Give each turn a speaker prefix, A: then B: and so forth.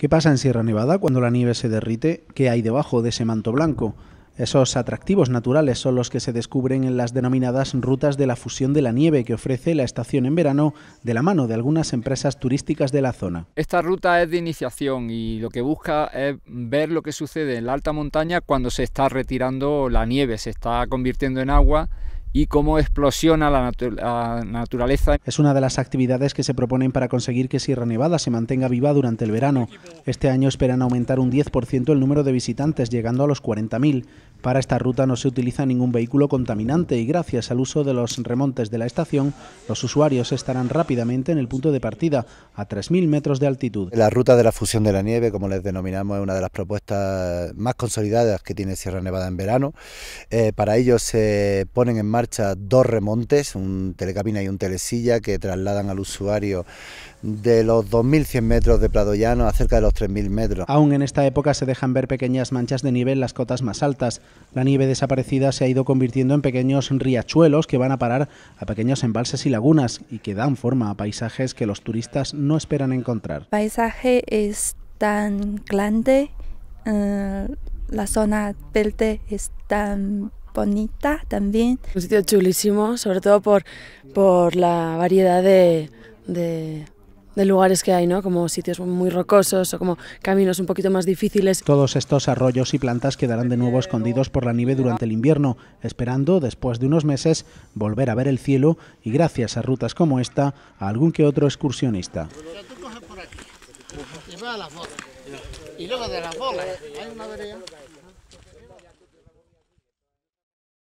A: ¿Qué pasa en Sierra Nevada cuando la nieve se derrite? ¿Qué hay debajo de ese manto blanco? Esos atractivos naturales son los que se descubren en las denominadas rutas de la fusión de la nieve que ofrece la estación en verano de la mano de algunas empresas turísticas de la zona.
B: Esta ruta es de iniciación y lo que busca es ver lo que sucede en la alta montaña cuando se está retirando la nieve, se está convirtiendo en agua y cómo explosiona la, naturaleza.
A: Es una de las actividades que se proponen para conseguir que Sierra Nevada se mantenga viva durante el verano. Este año esperan aumentar un 10% el número de visitantes, llegando a los 40.000. Para esta ruta no se utiliza ningún vehículo contaminante y gracias al uso de los remontes de la estación, los usuarios estarán rápidamente en el punto de partida, a 3.000 metros de altitud.
C: La ruta de la fusión de la nieve, como les denominamos, es una de las propuestas más consolidadas que tiene Sierra Nevada en verano. Eh, para ello se ponen en marcha marcha dos remontes, un telecabina y un telesilla, que trasladan al usuario de los 2.100 metros de Prado Llano a cerca de los 3.000 metros.
A: Aún en esta época se dejan ver pequeñas manchas de nieve en las cotas más altas. La nieve desaparecida se ha ido convirtiendo en pequeños riachuelos que van a parar a pequeños embalses y lagunas y que dan forma a paisajes que los turistas no esperan encontrar.
B: El paisaje es tan grande, eh, la zona verde es
A: tan bonita también. Un sitio chulísimo, sobre todo por, por la variedad de, lugares que hay, ¿no? Como sitios muy rocosos o como caminos un poquito más difíciles. Todos estos arroyos y plantas quedarán de nuevo escondidos por la nieve durante el invierno, esperando, después de unos meses, volver a ver el cielo y gracias a rutas como esta, a algún que otro excursionista.
C: Y,
B: luego de